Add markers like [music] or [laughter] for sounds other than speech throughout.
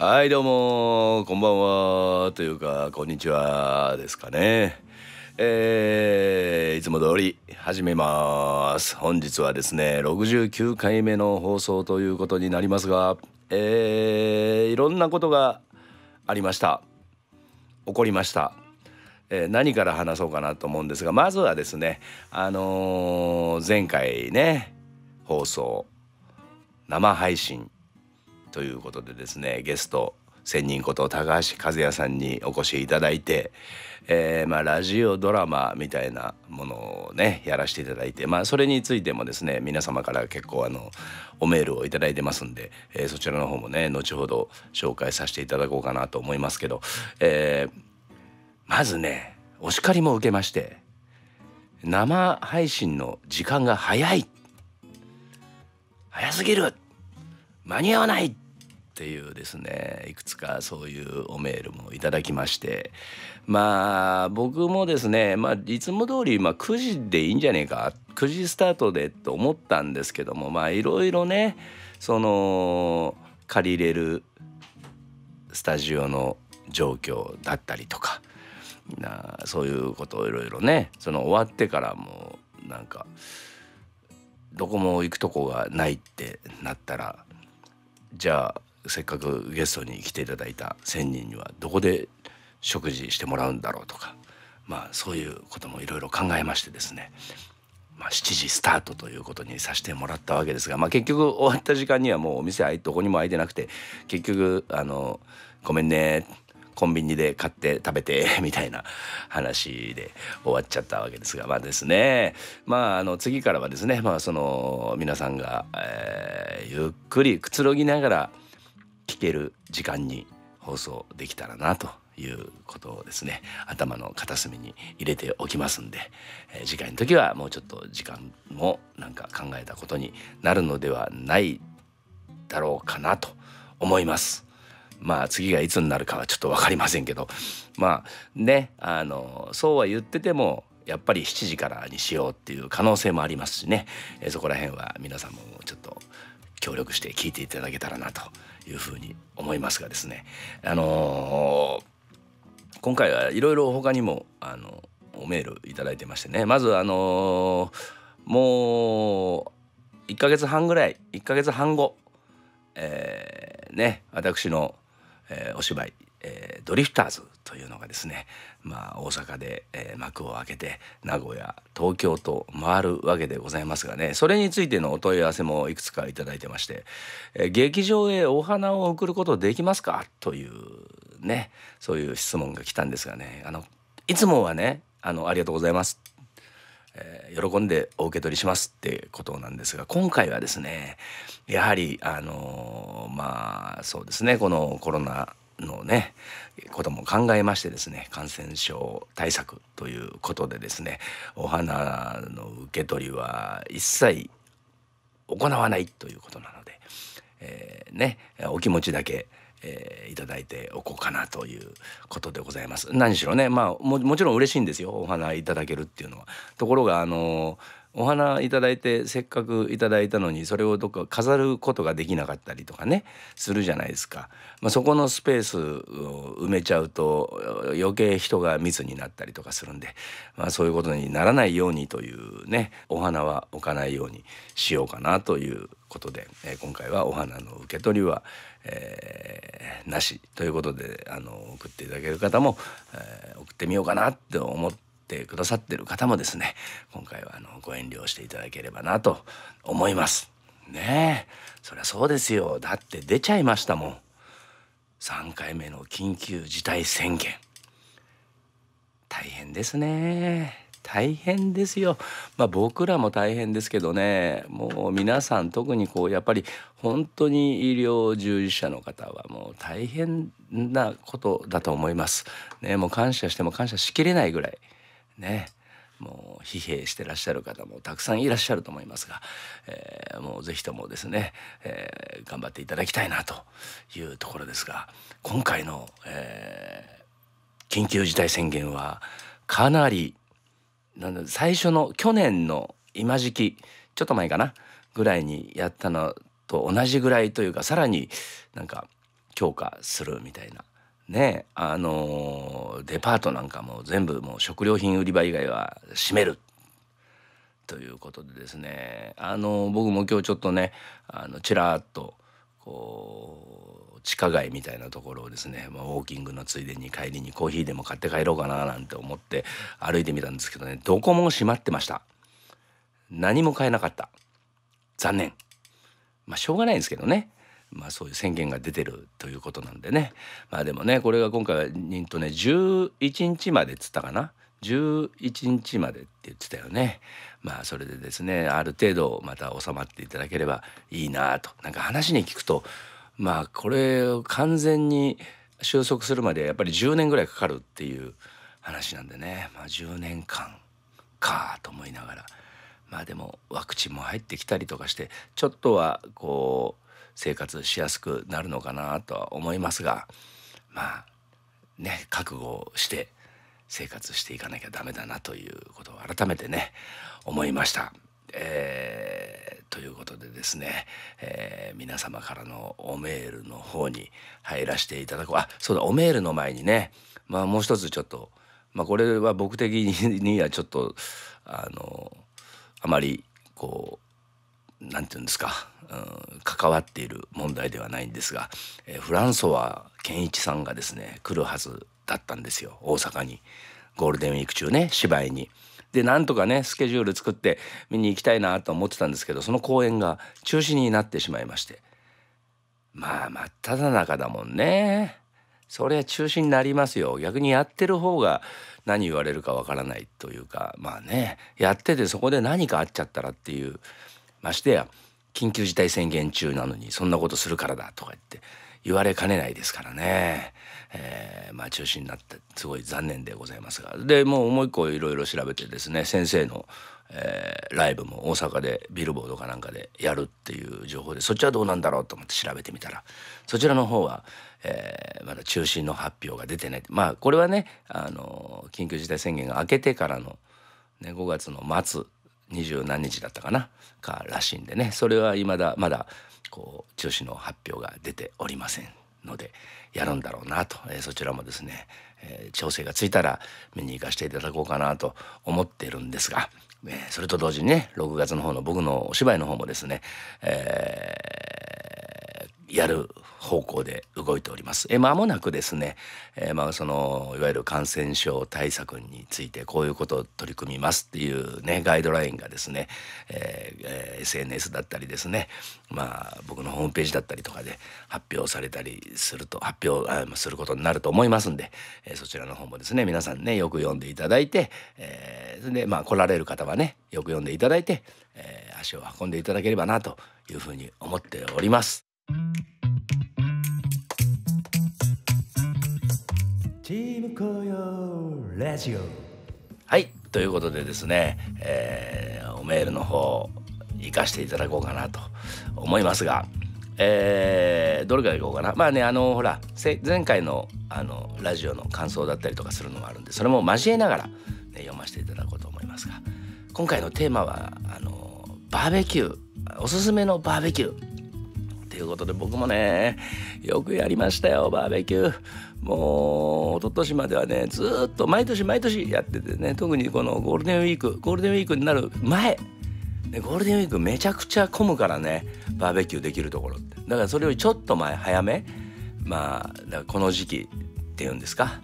はいどうもこんばんはというかこんにちはですかねえー、いつも通り始めます本日はですね69回目の放送ということになりますがえー、いろんなことがありました起こりましたえ何から話そうかなと思うんですがまずはですねあのー、前回ね放送生配信ということでですねゲスト仙人こと高橋和也さんにお越しいただいて、えー、まあラジオドラマみたいなものをねやらせていただいて、まあ、それについてもですね皆様から結構あのおメールを頂いてますんで、えー、そちらの方もね後ほど紹介させていただこうかなと思いますけど、えー、まずねお叱りも受けまして生配信の時間が早い早すぎる間に合わないっていうですねいくつかそういうおメールもいただきましてまあ僕もですね、まあ、いつも通りまり9時でいいんじゃねえか9時スタートでと思ったんですけどもまあいろいろねその借りれるスタジオの状況だったりとかなそういうことをいろいろねその終わってからもうなんかどこも行くとこがないってなったらじゃあせっかくゲストに来ていただいた1,000人にはどこで食事してもらうんだろうとか、まあ、そういうこともいろいろ考えましてですね、まあ、7時スタートということにさせてもらったわけですが、まあ、結局終わった時間にはもうお店どこにも開いてなくて結局あの「ごめんね」コンビニで買って食べて [laughs] みたいな話で終わっちゃったわけですがまあですねまああの次からはですねまあその皆さんが、えーゆっくりくつろぎながら聞ける時間に放送できたらなということをですね頭の片隅に入れておきますんで、えー、次回の時はもうちょっと時間もなんか考えたことになるのではないだろうかなと思います。まあ次がいつになるかはちょっと分かりませんけどまあねあのそうは言っててもやっぱり7時からにしようっていう可能性もありますしね、えそこら辺は皆さんもちょっと協力して聞いていただけたらなというふうに思いますがですねあのー、今回はいろいろ他にもあのメール頂いてましてねまずあのー、もう1ヶ月半ぐらい1ヶ月半後えー、ね私の、えー、お芝居えー、ドリフターズというのがですね、まあ、大阪で、えー、幕を開けて名古屋東京と回るわけでございますがねそれについてのお問い合わせもいくつか頂いてまして、えー、劇場へお花を贈ることできますか?」というねそういう質問が来たんですがねあのいつもはねあの「ありがとうございます」えー、喜んでお受け取りしますってことなんですが今回はですねやはりあのー、まあそうですねこのコロナのねことも考えましてですね感染症対策ということでですねお花の受け取りは一切行わないということなので、えー、ねお気持ちだけえー、いただいておこうかなということでございます。何しろね、まあもちろん嬉しいんですよ。お花いただけるっていうのは。ところがあのーお花頂いてせっかく頂いたのにそれをどっか飾ることができなかったりとかねするじゃないですか、まあ、そこのスペースを埋めちゃうと余計人が密になったりとかするんで、まあ、そういうことにならないようにというねお花は置かないようにしようかなということで、えー、今回はお花の受け取りは、えー、なしということであの送っていただける方も、えー、送ってみようかなって思ってってくださってる方もですね今回はあのご遠慮していただければなと思いますねえそりゃそうですよだって出ちゃいましたもん3回目の緊急事態宣言大変ですね大変ですよ。まあ、僕らも大変ですけどねもう皆さん特にこうやっぱり本当に医療従事者の方はもう大変なことだと思います。ね、もう感謝しても感謝しきれないぐらいねもう疲弊してらっしゃる方もたくさんいらっしゃると思いますが、えー、もう是非ともですね、えー、頑張っていただきたいなというところですが今回の、えー、緊急事態宣言はかなりなん最初の去年の今時期ちょっと前かなぐらいにやったのと同じぐらいというかさらになんか強化するみたいなねあのデパートなんかも全部もう食料品売り場以外は閉めるということでですねあの僕も今日ちょっとねあのちらっとこう地下街みたいなところをですね、まあ、ウォーキングのついでに帰りにコーヒーでも買って帰ろうかななんて思って歩いてみたんですけどねどこも閉まってました何も買えなかった残念まあしょうがないんですけどねまあ、そういう宣言が出てるということなんでね、まあ、でもねこれが今回は人とね11日までっつったかな11日までって言ってたよね。まあそれでですねある程度また収まっていただければいいなとなんか話に聞くとまあこれを完全に収束するまでやっぱり10年ぐらいかかるっていう話なんでね、まあ、10年間かと思いながらまあでもワクチンも入ってきたりとかしてちょっとはこう生活しやすくなるのかなとは思いますがまあね覚悟をして生活していかなきゃダメだなということを改めてね思いました。えー、ということでですね、えー、皆様からのおメールの方に入らせていただこうあそうだおメールの前にね、まあ、もう一つちょっと、まあ、これは僕的にはちょっとあのあまりこう何て言うんですか、うん、関わっている問題ではないんですが、えー、フランソワ健一さんがですね来るはずだったんですよ大阪にゴールデンウィーク中ね芝居に。でなんとかねスケジュール作って見に行きたいなと思ってたんですけどその公演が中止になってしまいましてまあ真っ只中だもんね。それは中止になりますよ逆にやってる方が何言われるかわからないというかまあねやっててそこで何かあっちゃったらっていうましてや緊急事態宣言中なのにそんなことするからだとか言って言われかねないですからね、えー、まあ中止になってすごい残念でございますがでもうもう一個いろいろ調べてですね先生の、えー、ライブも大阪でビルボードかなんかでやるっていう情報でそっちはどうなんだろうと思って調べてみたらそちらの方は、えー、まだ中止の発表が出てないまあこれはねあの緊急事態宣言が明けてからの、ね、5月の末二十何日だったかなからしいんでねそれはいまだまだこう中止の発表が出ておりませんのでやるんだろうなと、えー、そちらもですね、えー、調整がついたら見に行かせていただこうかなと思っているんですが、えー、それと同時にね6月の方の僕のお芝居の方もですね、えーやる方向で動いております。え間もなくですね、えー、まあそのいわゆる感染症対策についてこういうことを取り組みますっていうねガイドラインがですね、えー、SNS だったりですね、まあ僕のホームページだったりとかで発表されたりすると発表あすることになると思いますんで、えー、そちらの方もですね皆さんねよく読んでいただいて、えー、でまあ来られる方はねよく読んでいただいて、えー、足を運んでいただければなというふうに思っております。チーム雇用ラジオはいということでですね、えー、おメールの方行かしていただこうかなと思いますが、えー、どれからいこうかなまあねあのほら前回のあのラジオの感想だったりとかするのもあるんでそれも交えながら、ね、読ませていただこうと思いますが今回のテーマはあのバーベキューおすすめのバーベキューいうことで僕もね、よくやりましたよ、バーベキュー。もう、一昨年まではね、ずっと毎年毎年やっててね、特にこのゴールデンウィーク、ゴールデンウィークになる前、ゴールデンウィークめちゃくちゃ混むからね、バーベキューできるところって。だからそれよりちょっと前、早め、まあ、だからこの時期っていうんですか、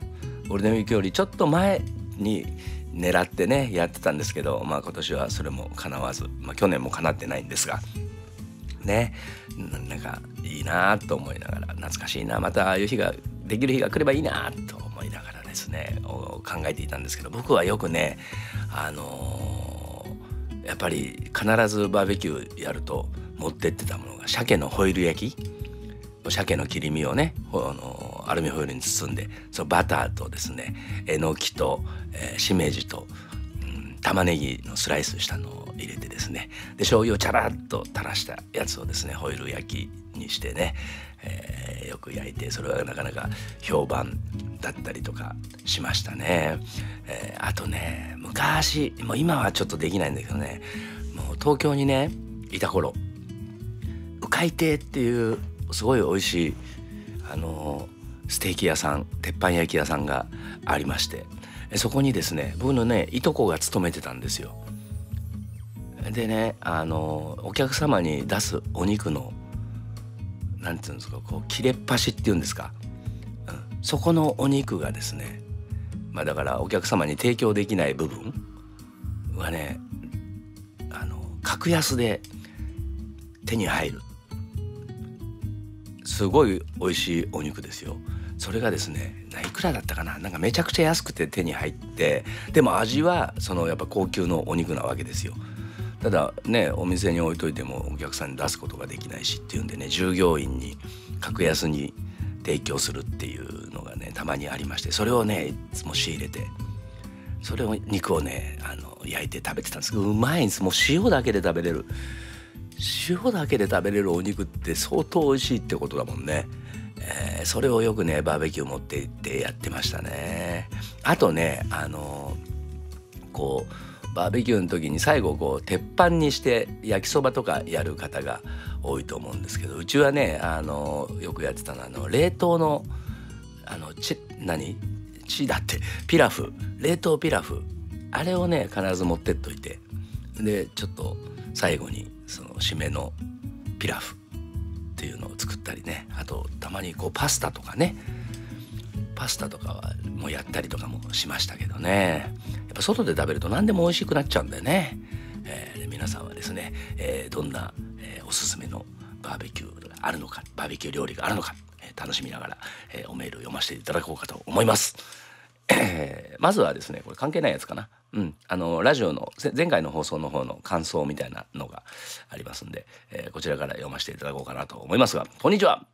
ゴールデンウィークよりちょっと前に、狙ってねやってたんですけど、まあ、今年はそれも叶わず、まあ、去年も叶ってないんですがねなんかいいなと思いながら懐かしいなまたああいう日ができる日が来ればいいなと思いながらですね考えていたんですけど僕はよくねあのー、やっぱり必ずバーベキューやると持ってってたものが鮭のホイル焼き鮭の切り身をねあのアルミホイルに包んでそのバターとですねえのきと、えー、しめじと玉ねぎのスライスしたのを入れてですねで醤油をチャラッと垂らしたやつをですねホイル焼きにしてね、えー、よく焼いてそれはなかなか評判だったりとかしましたね、えー、あとね昔もう今はちょっとできないんだけどねもう東京にねいた頃うかい亭っていうすごい美味しいあのステーキ屋さん鉄板焼き屋さんがありましてそこにですね僕のねいとこが勤めてたんですよ。でねあのお客様に出すお肉の何て言うんですかこう切れっ端っていうんですか、うん、そこのお肉がですねまあだからお客様に提供できない部分はねあの格安で手に入るすごい美味しいお肉ですよそれがですねくらだったかななんかめちゃくちゃ安くて手に入ってでも味はそのやっぱ高級のお肉なわけですよただねお店に置いといてもお客さんに出すことができないしっていうんでね従業員に格安に提供するっていうのがねたまにありましてそれをねいつも仕入れてそれを肉をねあの焼いて食べてたんですけどうまいんですもう塩だけで食べれる塩だけで食べれるお肉って相当美味しいってことだもんね。えー、それをよくねバーベキュー持って行ってやってましたねあとねあのこうバーベキューの時に最後こう鉄板にして焼きそばとかやる方が多いと思うんですけどうちはねあのよくやってたのはあの冷凍のあのち何チだってピラフ冷凍ピラフあれをね必ず持ってっといてでちょっと最後にその締めのピラフっていうのを作ったりねあとたまにこうパスタとかねパスタとかはもうやったりとかもしましたけどねやっぱ外で食べると何でも美味しくなっちゃうんだよね、えー、皆さんはですね、えー、どんな、えー、おすすめのバーベキューがあるのかバーベキュー料理があるのか、え楽しみながら、えおメールを読ませていただこうかと思います。えまずはですねこれ関係ないやつかな、うん、あのラジオの前回の放送の方の感想みたいなのがありますんで、えー、こちらから読ませていただこうかなと思いますがこんにちは、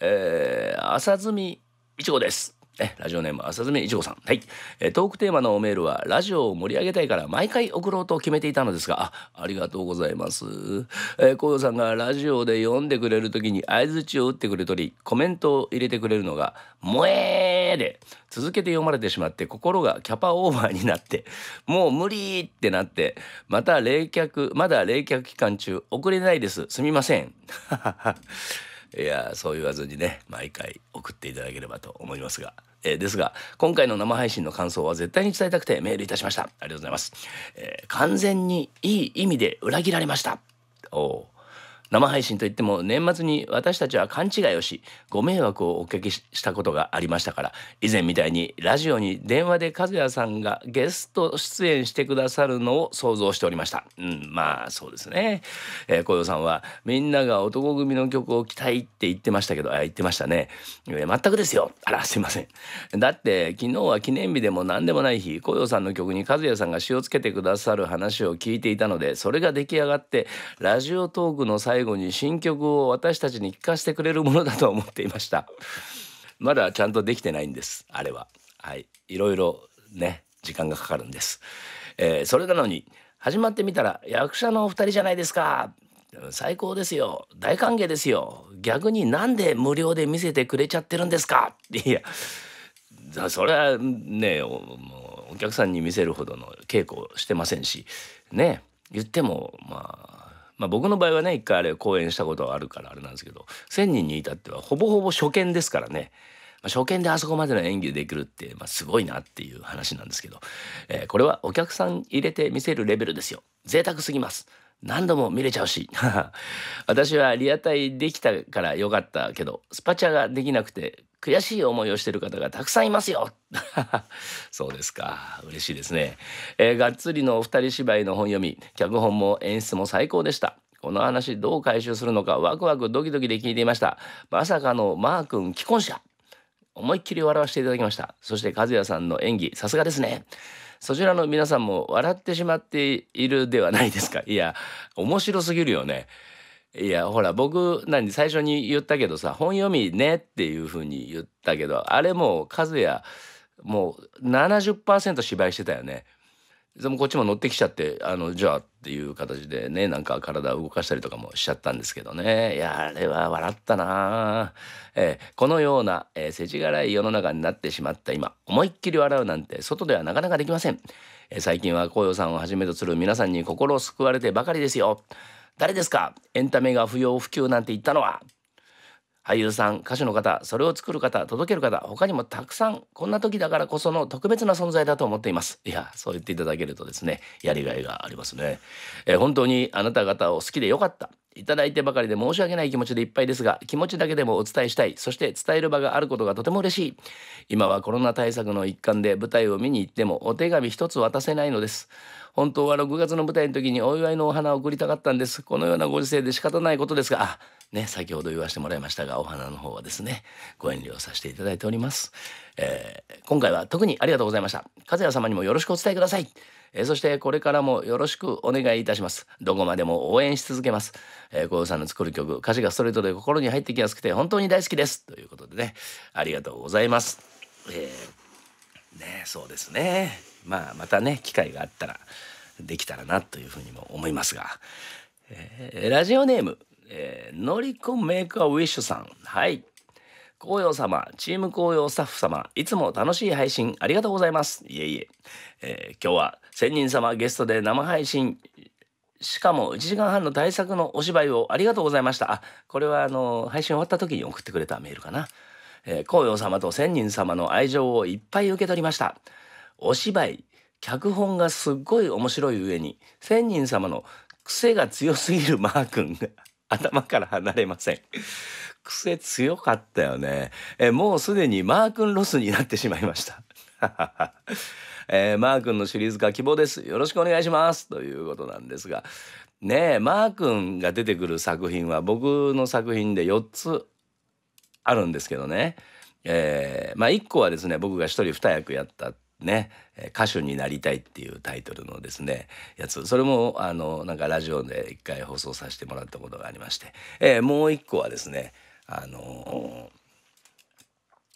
えー、浅住いちごですえラジオネーム浅爪一ちさん、はいえトークテーマのメールはラジオを盛り上げたいから毎回送ろうと決めていたのですがあありがとうございます、えー、高さんがラジオで読んでくれる時に相づちを打ってくれとりコメントを入れてくれるのが「もえ!」で続けて読まれてしまって心がキャパオーバーになってもう無理ってなってまた冷却まだ冷却期間中送れないですすみません。[laughs] いやそう言わずにね毎回送っていただければと思いますがえー、ですが今回の生配信の感想は絶対に伝えたくてメールいたしましたありがとうございます、えー、完全にいい意味で裏切られましたお生配信といっても年末に私たちは勘違いをしご迷惑をおかけしたことがありましたから以前みたいにラジオに電話で和也さんがゲスト出演してくださるのを想像しておりました、うん、まあそうですね、えー、小葉さんはみんなが男組の曲を着たいって言ってましたけどあ言ってましたね、えー、全くですよあらすいませんだって昨日は記念日でも何でもない日小葉さんの曲に和也さんが詞をつけてくださる話を聞いていたのでそれが出来上がってラジオトークの最後最後に新曲を私たちに聞かせてくれるものだと思っていましたまだちゃんとできてないんですあれははいいろいろね時間がかかるんです、えー、それなのに始まってみたら役者のお二人じゃないですか最高ですよ大歓迎ですよ逆になんで無料で見せてくれちゃってるんですかいやそれはねもうお客さんに見せるほどの稽古してませんしね言ってもまあまあ、僕の場合はね一回あれ講演したことがあるからあれなんですけど1,000人に至ってはほぼほぼ初見ですからね。まあ、初見であそこまでの演技できるって、まあ、すごいなっていう話なんですけど、えー、これはお客さん入れて見せるレベルですよ贅沢すぎます何度も見れちゃうし [laughs] 私はリアタイできたからよかったけどスパチャができなくて悔しい思いをしてる方がたくさんいますよ [laughs] そうですか嬉しいですね、えー、がっつりのお二人芝居の本読み脚本も演出も最高でしたこの話どう回収するのかワクワクドキドキで聞いていましたまさかのマー君既婚者思いっきり笑わせていただきましたそして和也さんの演技さすがですねそちらの皆さんも笑ってしまっているではないですかいや面白すぎるよねいやほら僕何最初に言ったけどさ本読みねっていう風に言ったけどあれもう和也もう70%芝居してたよねでもこっちも乗ってきちゃってあのじゃあっていう形でねなんか体を動かしたりとかもしちゃったんですけどねいやあれは笑ったな、えー、このような、えー、世知辛い世の中になってしまった今思いっきり笑うなんて外ではなかなかできません、えー、最近は紅葉さんをはじめとする皆さんに心を救われてばかりですよ誰ですかエンタメが不要不急なんて言ったのは俳優さん歌手の方それを作る方届ける方他にもたくさんこんな時だからこその特別な存在だと思っていますいやそう言っていただけるとですねやりがいがありますね、え本当にあなた方を好きでよかったいただいてばかりで申し訳ない気持ちでいっぱいですが気持ちだけでもお伝えしたいそして伝える場があることがとても嬉しい今はコロナ対策の一環で舞台を見に行ってもお手紙一つ渡せないのです本当は6月の舞台の時にお祝いのお花を送りたかったんですこのようなご時世で仕方ないことですがね、先ほど言わせてもらいましたが、お花の方はですね、ご遠慮させていただいております。えー、今回は特にありがとうございました。和也様にもよろしくお伝えください。えー、そしてこれからもよろしくお願いいたします。どこまでも応援し続けます。えー、小さんの作る曲、歌詞がストレートで心に入ってきやすくて本当に大好きです。ということでね、ありがとうございます。えー、ね、そうですね。まあ、またね、機会があったら、できたらなというふうにも思いますが、えー、ラジオネームえー、のりこメイクアウィッシュさん。はい。紅葉様、チーム紅葉スタッフ様、いつも楽しい配信ありがとうございます。いえいえ。えー、今日は1000人様ゲストで生配信、しかも1時間半の大作のお芝居をありがとうございました。あ、これはあの、配信終わった時に送ってくれたメールかな。えー、紅葉様と千人様の愛情をいっぱい受け取りました。お芝居、脚本がすっごい面白い上に、千人様の癖が強すぎるマー君が頭から離れません。癖強かったよね。えもうすでにマー君ロスになってしまいました。[laughs] えー、マー君のシリーズ化希望です。よろしくお願いします。ということなんですが、ねえ、マー君が出てくる作品は僕の作品で4つあるんですけどね。えー、まあ1個はですね僕が1人2役やったね歌手になりたいっていうタイトルのですねやつそれもあのなんかラジオで一回放送させてもらったことがありまして、えー、もう一個はですねあのー、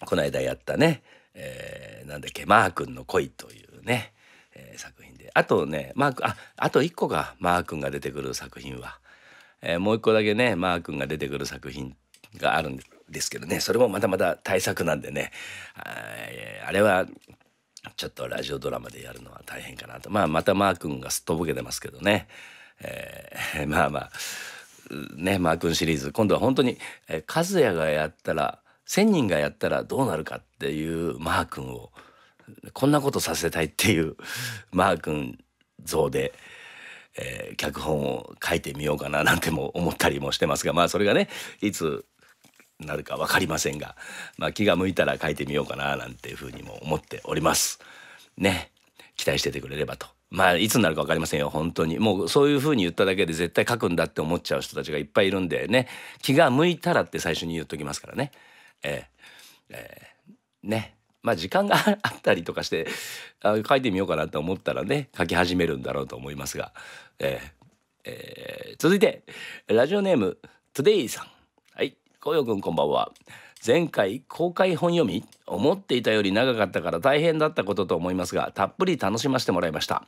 この間やったね、えー、なんだっけマー君の恋というね、えー、作品であとねマーああと一個がマー君が出てくる作品は、えー、もう一個だけねマー君が出てくる作品があるんですけどねそれもまたまた大作なんでねああれはちょっとラジオドラマでやるのは大変かなとまあまたマー君がすっとぼけてますけどね、えー、[laughs] まあまあねマー君シリーズ今度は本当に、えー、和也がやったら1,000人がやったらどうなるかっていうマー君をこんなことさせたいっていうマー君像で。えー、脚本を書いてみようかななんても思ったりもしてますがまあそれがねいつなるか分かりませんが、まあ、気が向いたら書いてみようかななんていうふうにも思っております。ね期待しててくれればと。まあいつになるか分かりませんよ本当にもうそういうふうに言っただけで絶対書くんだって思っちゃう人たちがいっぱいいるんでね気が向いたらって最初に言っときますからね。えー、えー、ねまあ時間があったりとかしてあ書いてみようかなと思ったらね書き始めるんだろうと思いますが、えーえー、続いてラジオネームトゥデイさんこよくんこんばんは前回公開本読み思っていたより長かったから大変だったことと思いますがたっぷり楽しませてもらいました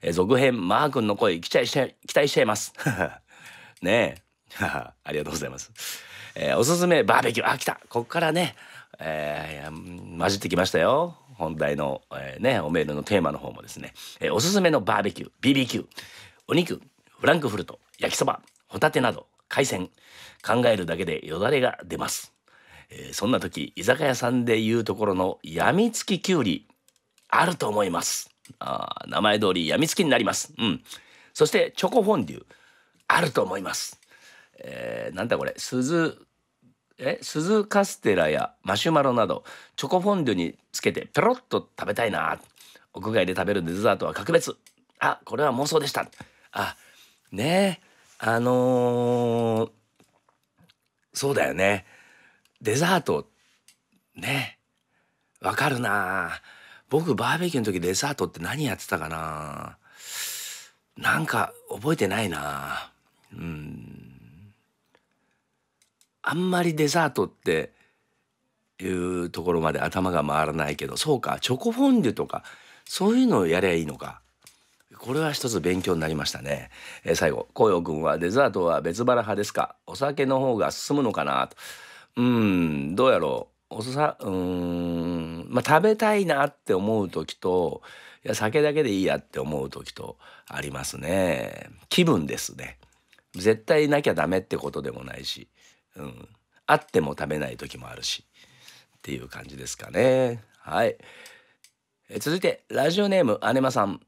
え続編マー君の声期待して期待しちゃいます [laughs] ねえ [laughs] ありがとうございます、えー、おすすめバーベキューあ来たここからね、えー、混じってきましたよ本題の、えー、ねおメールのテーマの方もですね、えおすすめのバーベキュー BBQ お肉フランクフルト焼きそばホタテなど海鮮考えるだけでよだれが出ます、えー、そんな時居酒屋さんで言うところのやみつききゅうりあると思いますあ名前通りやみつきになりますうんそしてチョコフォンデュあると思います、えー、なんだこれ鈴え鈴カステラやマシュマロなどチョコフォンデュにつけてペロッと食べたいな屋外で食べるデザートは格別あこれは妄想でしたあねえあのー、そうだよねデザートねわかるな僕バーベキューの時デザートって何やってたかななんか覚えてないなうんあんまりデザートっていうところまで頭が回らないけどそうかチョコフォンデュとかそういうのをやりゃいいのかこれは一つ勉強になりましたね。えー、最後、紅葉君はデザートは別腹派ですかお酒の方が進むのかなと。うん、どうやろう。おさ、うん、まあ、食べたいなって思う時と、いや、酒だけでいいやって思う時とありますね。気分ですね。絶対なきゃダメってことでもないし、うん、あっても食べない時もあるし、っていう感じですかね。はい。え続いて、ラジオネーム、姉ネマさん。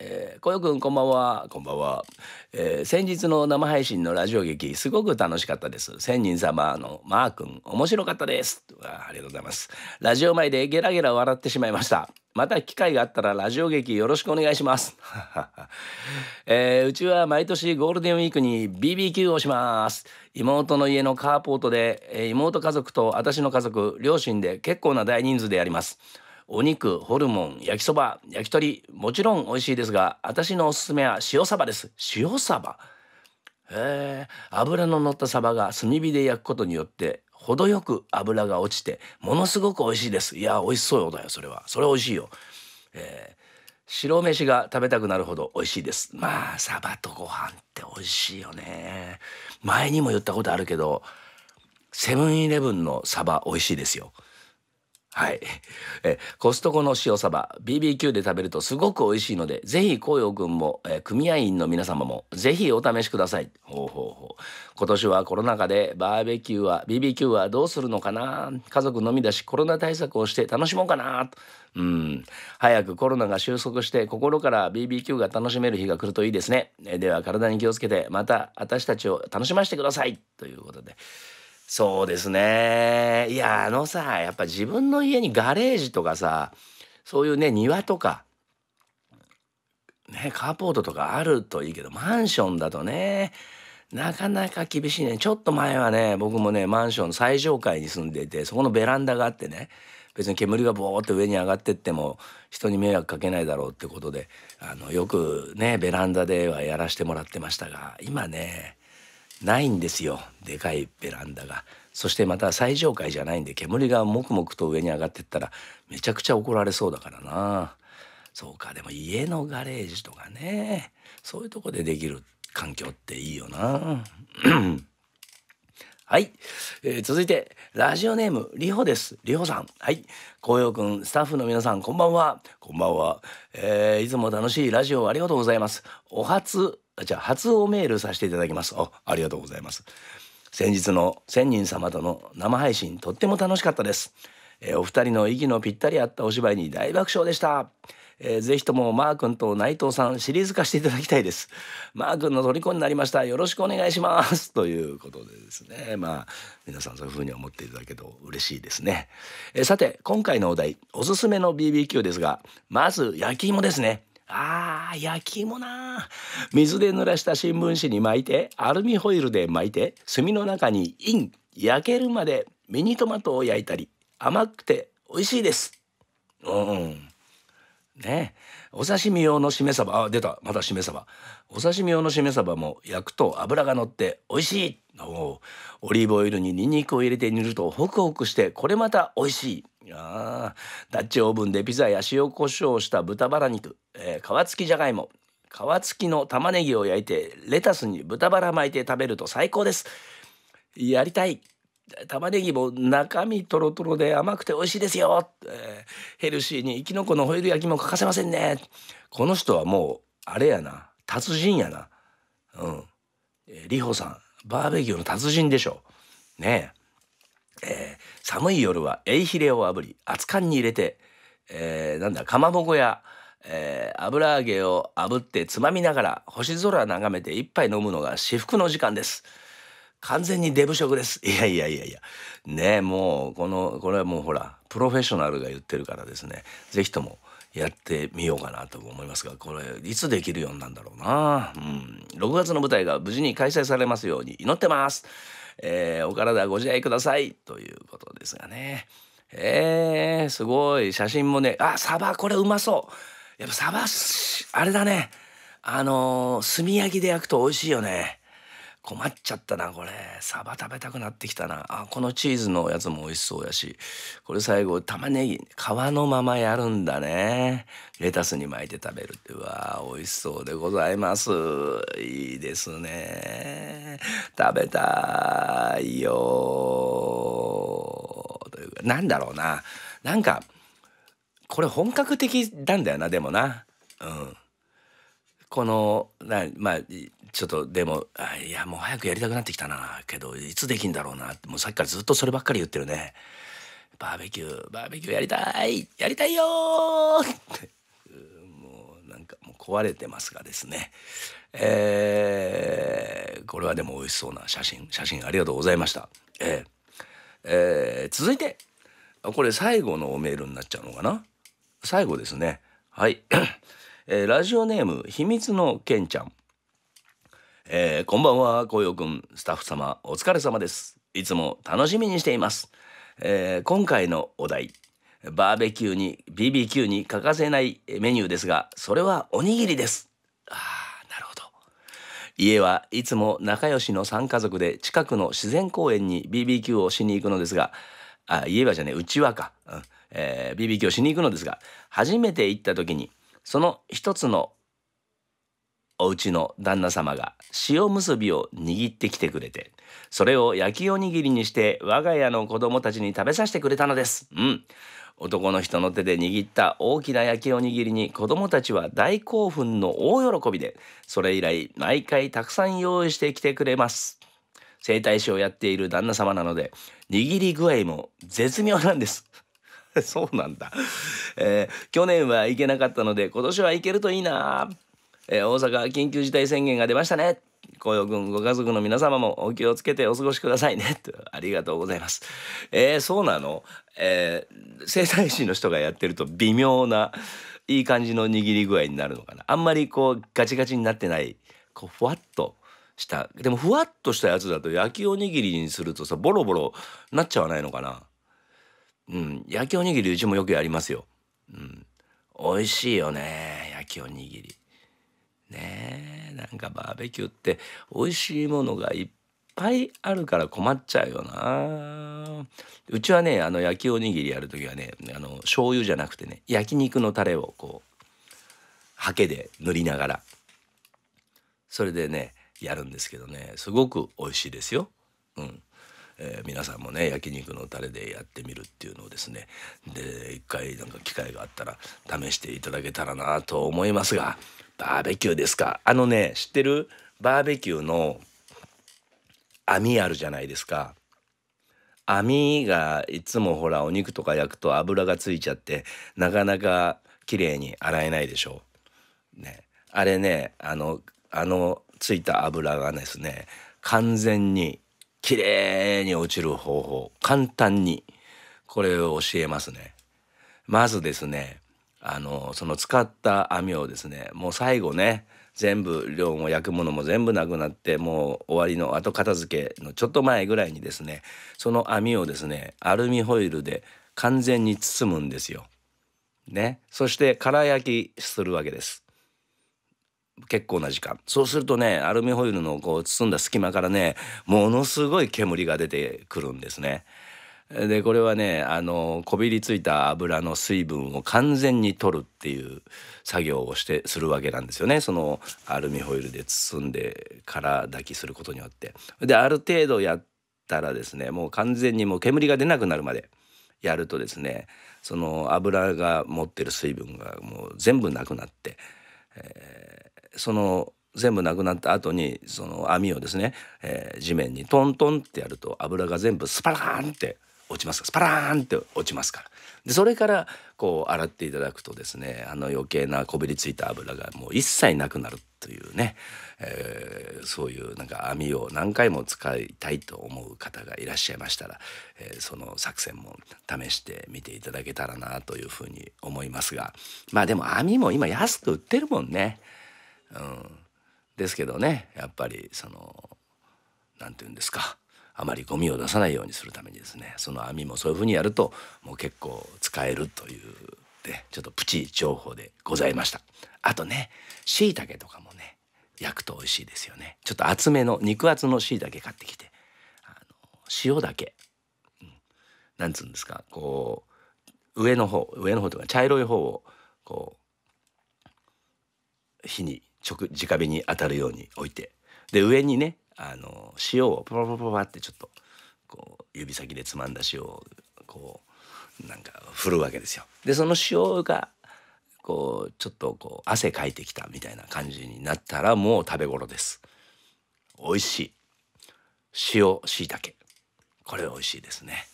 えー、こよくんこんばんは。こんばんは、えー、先日の生配信のラジオ劇、すごく楽しかったです。千人様のマー君、面白かったです。ありがとうございます。ラジオ前でゲラゲラ笑ってしまいました。また機会があったらラジオ劇よろしくお願いします。[laughs] えー、うちは毎年ゴールデンウィークに BBQ をします。妹の家のカーポートで、え妹家族と私の家族、両親で結構な大人数でやります。お肉、ホルモン、焼きそば、焼き鳥、もちろん美味しいですが、私のおすすめは塩サバです。塩サバ。へえ、油の乗ったサバが炭火で焼くことによって、程よく油が落ちて、ものすごく美味しいです。いや、美味しそうだよ、それは。それ美味しいよ。えー、白飯が食べたくなるほど美味しいです。まあ、サバとご飯って美味しいよね。前にも言ったことあるけど、セブンイレブンのサバ美味しいですよ。はい。え、コストコの塩サバ、BBQ で食べるとすごく美味しいので、ぜひ、紅葉くんも、え、組合員の皆様も、ぜひお試しください。ほうほうほう。今年はコロナ禍で、バーベキューは、BBQ はどうするのかな家族のみだし、コロナ対策をして楽しもうかなうん。早くコロナが収束して、心から BBQ が楽しめる日が来るといいですね。えでは、体に気をつけて、また私たちを楽しませてください。ということで。そうですね。いや、あのさ、やっぱ自分の家にガレージとかさ、そういうね、庭とか、ね、カーポートとかあるといいけど、マンションだとね、なかなか厳しいね。ちょっと前はね、僕もね、マンション最上階に住んでいて、そこのベランダがあってね、別に煙がボーって上に上がってっても人に迷惑かけないだろうってことであのよくねベランダではやらしてもらってましたが今ねないんですよでかいベランダが。そしてまた最上階じゃないんで煙がもくもくと上に上がってったらめちゃくちゃ怒られそうだからな。そうかでも家のガレージとかねそういうとこでできる環境っていいよな。[clears throat] はい、えー、続いてラジオネームりほですりほさんはい紅葉くんスタッフの皆さんこんばんはこんばんは、えー、いつも楽しいラジオありがとうございますお初じゃあ、初おメールさせていただきます。あ、ありがとうございます。先日の千人様との生配信、とっても楽しかったです。お二人の息のぴったり合ったお芝居に大爆笑でした。えー、ぜひともマー君と内藤さんシリーズ化していただきたいです。マー君の虜になりました。よろしくお願いします。[laughs] ということでですね。まあ、皆さんそういうふうに思っていただけると嬉しいですね。えー、さて、今回のお題、おすすめの BBQ ですが、まず焼き芋ですね。ああ、焼き芋な水で濡らした新聞紙に巻いてアルミホイルで巻いて炭の中にイン焼けるまでミニトマトを焼いたり甘くて美味しいですうんねお刺身用のしめ鯖あ出たまたしめ鯖お刺身用のしめ鯖も焼くと脂がのって美味しいオリーブオイルにニンニクを入れて煮るとホクホクしてこれまた美味しいあダッチオーブンでピザや塩コショウした豚バラ肉、えー、皮付きじゃがいも皮付きの玉ねぎを焼いてレタスに豚バラ巻いて食べると最高ですやりたい玉ねぎも中身トロトロで甘くて美味しいですよ、えー、ヘルシーにきのこのホイル焼きも欠かせませんねこの人はもうあれやな達人やなうんリホさんバーベキューの達人でしょねええー寒い夜はエイヒレを炙り熱燗に入れて、えー、なんだかまぼこや、えー、油揚げを炙ってつまみながら星空眺めて一杯飲むのが至福の時間です。完全にデブ食です。[laughs] いやいやいやいや。ねえ、もうこのこれはもうほらプロフェッショナルが言ってるからですねぜひともやってみようかなと思いますがこれいつできるようなんだろうな。うん、6月の舞台が無事に開催されますように祈ってます。えー、お体ご自愛くださいということですがね。えー、すごい写真もねあサバこれうまそうやっぱサバあれだねあのー、炭焼きで焼くと美味しいよね困っちゃったなこれサバ食べたくなってきたなあこのチーズのやつも美味しそうやしこれ最後玉ねぎ皮のままやるんだねレタスに巻いて食べるってうわ美味しそうでございますいいですね食べたいよというかなんだろうななんかこれ本格的なんだよなでもなうん。このなまあちょっとでもいやもう早くやりたくなってきたなけどいつできんだろうなってもうさっきからずっとそればっかり言ってるねバーベキューバーベキューやりたいやりたいよってもうなんかもう壊れてますがですねえー、これはでも美味しそうな写真写真ありがとうございましたえー、えー、続いてこれ最後のメールになっちゃうのかな最後ですねはいえー、ラジオネーム秘密のけんちゃん、えー、こんばんはこうよくんスタッフ様お疲れ様ですいつも楽しみにしています、えー、今回のお題バーベキューに BBQ に欠かせないメニューですがそれはおにぎりですあなるほど家はいつも仲良しの3家族で近くの自然公園に BBQ をしに行くのですがあ家はじゃねうちわか、うんえー、BBQ をしに行くのですが初めて行った時に「その一つのお家の旦那様が塩結びを握ってきてくれてそれを焼きおにぎりにして我が家の子供たちに食べさせてくれたのです。うん男の人の手で握った大きな焼きおにぎりに子供たちは大興奮の大喜びでそれ以来毎回たくさん用意してきてくれます整体師をやっている旦那様なので握り具合も絶妙なんです [laughs] そうなんだ、えー、去年は行けなかったので今年は行けるといいな、えー、大阪緊急事態宣言が出ましたね紅葉君ご家族の皆様もお気をつけてお過ごしくださいねありがとうございますえー、そうなのえー、整体師の人がやってると微妙ないい感じの握り具合になるのかなあんまりこうガチガチになってないこうふわっとしたでもふわっとしたやつだと焼きおにぎりにするとさボロボロなっちゃわないのかなうん、焼きおにぎりうちもよくやりますよ。うん、美味しいよね焼きおにぎり。ねえなんかバーベキューって美味しいものがいっぱいあるから困っちゃうよな。うちはねあの焼きおにぎりやる時はねあの醤油じゃなくてね焼肉のタレをこうハケで塗りながらそれでねやるんですけどねすごく美味しいですよ。うんえー、皆さんもね焼肉のタレでやってみるっていうのをですねで一回なんか機会があったら試していただけたらなと思いますがバーベキューですかあのね知ってるバーベキューの網あるじゃないですか。網がいつもほらお肉とか焼くと油がついちゃってなかなか綺麗に洗えないでしょう。ね、あれねあのあのついた油がですね完全に綺麗に落ちる方法簡単にこれを教えますね。まずですねあのその使った網をですねもう最後ね全部量も焼くものも全部なくなってもう終わりの後片付けのちょっと前ぐらいにですねその網をですねアルミホイルで完全に包むんですよ。ね、そして空焼きするわけです。結構な時間そうするとねアルミホイルのこう包んだ隙間からねものすごい煙が出てくるんですね。でこれはねあのこびりついた油の水分を完全に取るっていう作業をしてするわけなんですよねそのアルミホイルで包んでら抱きすることによって。である程度やったらですねもう完全にもう煙が出なくなるまでやるとですねその油が持ってる水分がもう全部なくなって、えーその全部なくなった後にその網をですね、えー、地面にトントンってやると油が全部スパラーンって落ちますスパラーンって落ちますからでそれからこう洗っていただくとですねあの余計なこびりついた油がもう一切なくなるというね、えー、そういうなんか網を何回も使いたいと思う方がいらっしゃいましたら、えー、その作戦も試してみていただけたらなというふうに思いますがまあでも網も今安く売ってるもんね。うん、ですけどねやっぱりその何て言うんですかあまりゴミを出さないようにするためにですねその網もそういうふうにやるともう結構使えるというでちょっとプチ情報でございました。あとね椎茸とかもね焼くと美味しいですよねちょっと厚めの肉厚のしいたけ買ってきてあの塩だけ、うん、なんつうんですかこう上の方上の方とか茶色い方をこう火に直火に当たるように置いてで上にねあの塩をパパパパパってちょっとこう指先でつまんだ塩をこうなんか振るわけですよ。でその塩がこうちょっとこう汗かいてきたみたいな感じになったらもう食べ頃です。美味しい塩しいたけこれ美味しいですね。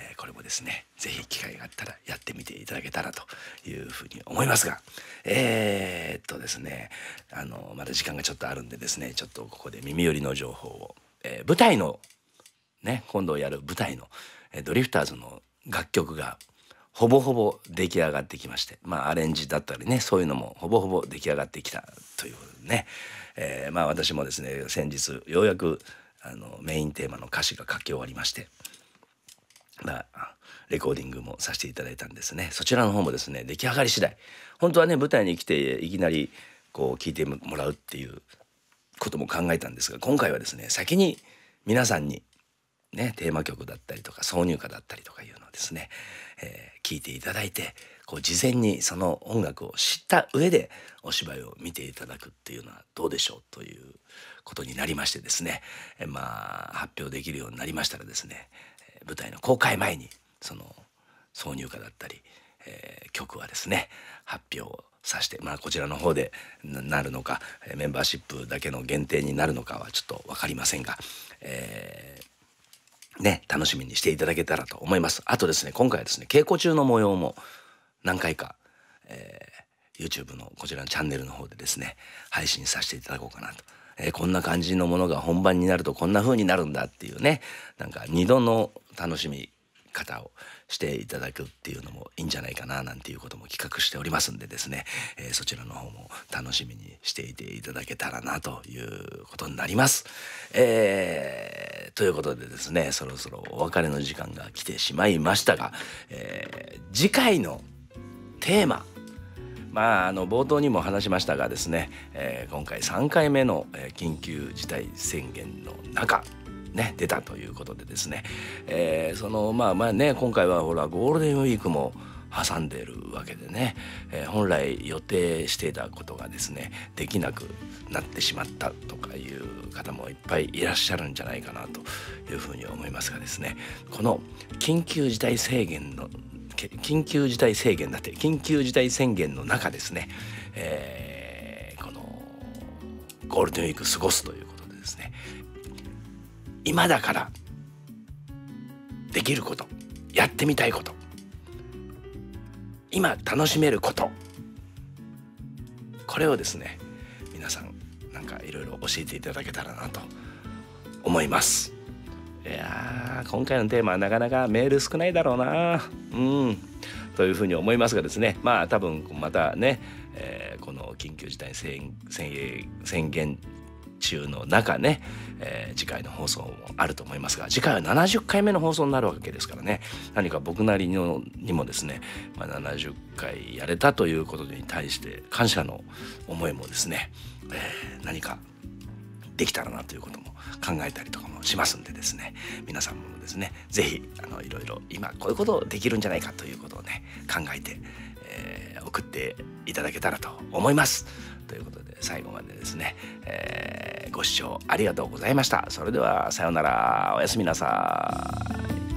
えこれもですね是非機会があったらやってみていただけたらというふうに思いますがえー、っとですねあのまだ時間がちょっとあるんでですねちょっとここで耳寄りの情報を、えー、舞台のね今度やる舞台の、えドリフターズの楽曲がほぼほぼ出来上がってきましてまあアレンジだったりねそういうのもほぼほぼ出来上がってきたということでね、えー、まあ私もですね先日ようやくあのメインテーマの歌詞が書き終わりまして。まあ、レコーディングもさせていただいたんですねそちらの方もですね出来上がり次第本当はね舞台に来ていきなりこう聞いてもらうっていうことも考えたんですが今回はですね先に皆さんにねテーマ曲だったりとか挿入歌だったりとかいうのをですね、えー、聞いていただいてこう事前にその音楽を知った上でお芝居を見ていただくっていうのはどうでしょうということになりましてですね、えまあ発表できるようになりましたらですね舞台の公開前にその挿入歌だったり、えー、曲はですね発表さしてまあこちらの方でなるのかメンバーシップだけの限定になるのかはちょっと分かりませんが、えー、ね楽しみにしていただけたらと思いますあとですね今回はですね稽古中の模様も何回か、えー、YouTube のこちらのチャンネルの方でですね配信させていただこうかなとえー、こんな感じのものが本番になるとこんな風になるんだっていうねなんか2度の楽しみ方をしていただくっていうのもいいんじゃないかななんていうことも企画しておりますんでですね、えー、そちらの方も楽しみにしていていただけたらなということになります。えー、ということでですねそろそろお別れの時間が来てしまいましたが、えー、次回のテーマまあ、あの冒頭にも話しましたがですね、えー、今回3回目の緊急事態宣言の中ね、出たということでですね、えー、そのまあまあね今回はほらゴールデンウィークも挟んでるわけでね、えー、本来予定していたことがですねできなくなってしまったとかいう方もいっぱいいらっしゃるんじゃないかなというふうに思いますがですねこの緊急事態宣言の緊急事態制限だって緊急事態宣言の中ですね、えー、このゴールデンウィーク過ごすということでですね今だからできることやってみたいこと今楽しめることこれをですね皆さんなんかいろいろ教えていただけたらなと思います。いや今回のテーマはなかなかメール少ないだろうなうんというふうに思いますがですねまあ多分またね、えー、この緊急事態宣言中の中ね、えー、次回の放送もあると思いますが次回は70回目の放送になるわけですからね何か僕なりのにもですね、まあ、70回やれたということに対して感謝の思いもですね、えー、何かできたらなということも考えたりとかもしますんでですね皆さんもですね是非いろいろ今こういうことをできるんじゃないかということをね考えて、えー、送っていただけたらと思います。ということで最後までですね、えー、ご視聴ありがとうございました。それではさようならおやすみなさい。